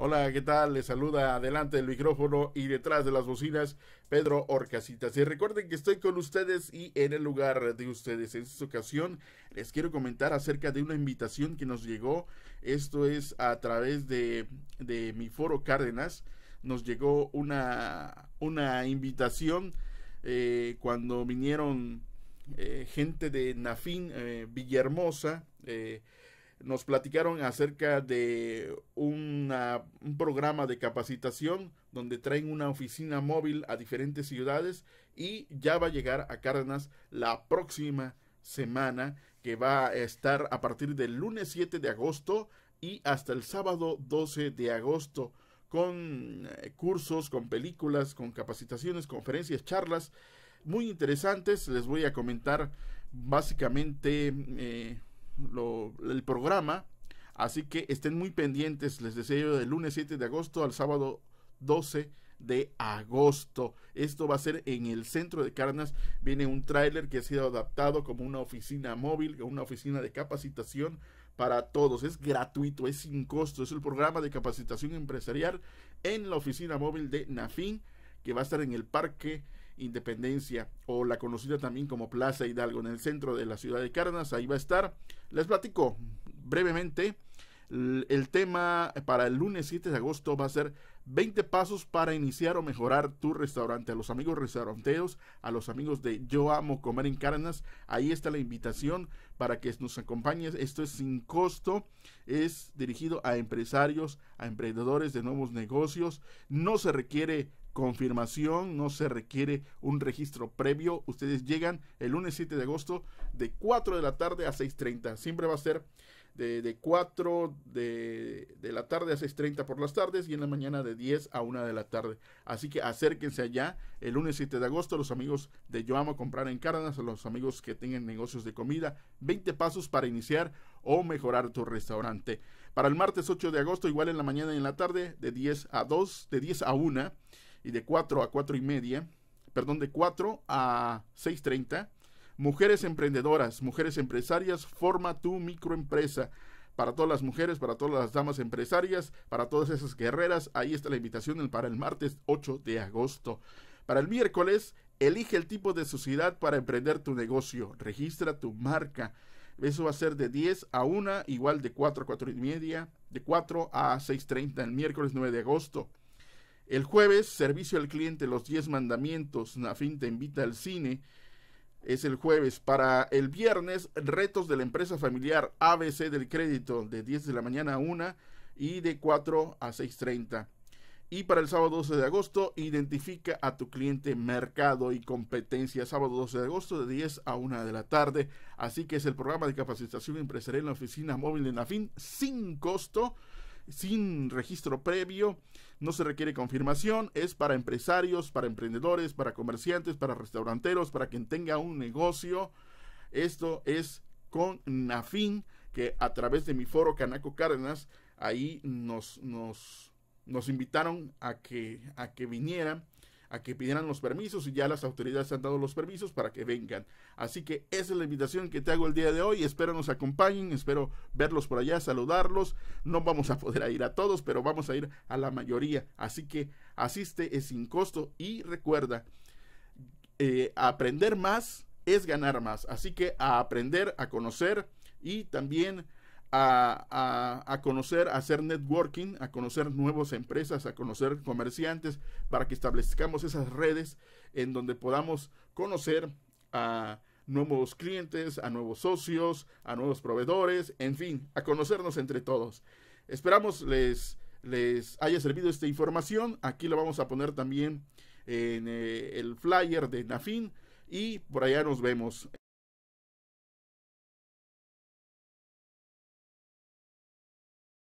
Hola, ¿qué tal? Les saluda adelante del micrófono y detrás de las bocinas Pedro Orcasitas. Y recuerden que estoy con ustedes y en el lugar de ustedes. En esta ocasión les quiero comentar acerca de una invitación que nos llegó. Esto es a través de, de mi foro Cárdenas. Nos llegó una, una invitación eh, cuando vinieron eh, gente de Nafín eh, Villahermosa eh, nos platicaron acerca de un programa de capacitación donde traen una oficina móvil a diferentes ciudades y ya va a llegar a Cárdenas la próxima semana que va a estar a partir del lunes 7 de agosto y hasta el sábado 12 de agosto con eh, cursos, con películas, con capacitaciones, conferencias, charlas muy interesantes. Les voy a comentar básicamente eh, el programa. Así que estén muy pendientes, les deseo del lunes 7 de agosto al sábado 12 de agosto. Esto va a ser en el centro de Carnas. Viene un tráiler que ha sido adaptado como una oficina móvil, una oficina de capacitación para todos. Es gratuito, es sin costo. Es el programa de capacitación empresarial en la oficina móvil de Nafin que va a estar en el Parque Independencia o la conocida también como Plaza Hidalgo en el centro de la ciudad de Carnas ahí va a estar. Les platico brevemente, el tema para el lunes 7 de agosto va a ser 20 pasos para iniciar o mejorar tu restaurante. A los amigos restauranteos, a los amigos de Yo Amo Comer en Carnas, ahí está la invitación para que nos acompañes. Esto es sin costo, es dirigido a empresarios, a emprendedores de nuevos negocios. No se requiere confirmación, no se requiere un registro previo. Ustedes llegan el lunes 7 de agosto de 4 de la tarde a 6.30. Siempre va a ser de, 4 de, la tarde a 6.30 por las tardes y en la mañana de 10 a 1 de la tarde. Así que acérquense allá el lunes 7 de agosto los amigos de Yo Amo Comprar en Cárdenas, los amigos que tienen negocios de comida. 20 pasos para iniciar o mejorar tu restaurante. Para el martes 8 de agosto, igual en la mañana y en la tarde, de 10 a 2, de 10 a 1 y de 4 a 4 y media, perdón, de 4 a 6.30. Mujeres emprendedoras, mujeres empresarias, forma tu microempresa. Para todas las mujeres, para todas las damas empresarias, para todas esas guerreras, ahí está la invitación para el martes 8 de agosto. Para el miércoles, elige el tipo de sociedad para emprender tu negocio. Registra tu marca. Eso va a ser de 10 a 1, igual de 4 a 4 y media, de 4 a 6.30 el miércoles 9 de agosto. El jueves, servicio al cliente, los 10 mandamientos, Nafin te invita al cine. Es el jueves. Para el viernes, retos de la empresa familiar ABC del crédito, de 10 de la mañana a 1 y de 4 a 6.30. Y para el sábado 12 de agosto, identifica a tu cliente mercado y competencia. Sábado 12 de agosto de 10 a 1 de la tarde. Así que es el programa de capacitación empresarial en la oficina móvil de Nafin sin costo sin registro previo, no se requiere confirmación, es para empresarios, para emprendedores, para comerciantes, para restauranteros, para quien tenga un negocio. Esto es con Nafin, que a través de mi foro Canaco Cárdenas, ahí nos, nos, nos invitaron a que, a que vinieran a que pidieran los permisos y ya las autoridades han dado los permisos para que vengan. Así que esa es la invitación que te hago el día de hoy. Espero nos acompañen, espero verlos por allá, saludarlos. No vamos a poder ir a todos, pero vamos a ir a la mayoría. Así que asiste, es sin costo y recuerda, eh, aprender más es ganar más. Así que a aprender, a conocer y también a, conocer, a hacer networking, a conocer nuevas empresas, a conocer comerciantes, para que establezcamos esas redes en donde podamos conocer a nuevos clientes, a nuevos socios, a nuevos proveedores, en fin, a conocernos entre todos. Esperamos les, les haya servido esta información. Aquí lo vamos a poner también en eh, el flyer de Nafin y por allá nos vemos.